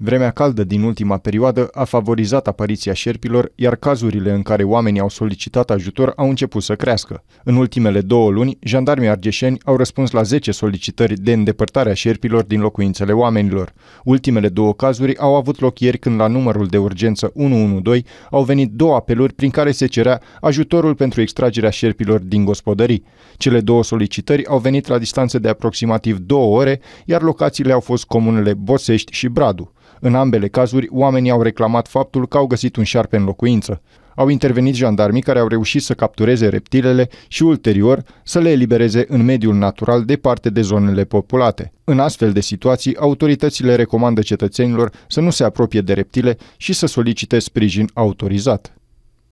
Vremea caldă din ultima perioadă a favorizat apariția șerpilor, iar cazurile în care oamenii au solicitat ajutor au început să crească. În ultimele două luni, jandarmii argeșeni au răspuns la 10 solicitări de îndepărtare a șerpilor din locuințele oamenilor. Ultimele două cazuri au avut loc ieri când la numărul de urgență 112 au venit două apeluri prin care se cerea ajutorul pentru extragerea șerpilor din gospodării. Cele două solicitări au venit la distanță de aproximativ două ore, iar locațiile au fost comunele Bosești și Bradu. În ambele cazuri, oamenii au reclamat faptul că au găsit un șarpe în locuință. Au intervenit jandarmii care au reușit să captureze reptilele și ulterior să le elibereze în mediul natural departe de zonele populate. În astfel de situații, autoritățile recomandă cetățenilor să nu se apropie de reptile și să solicite sprijin autorizat.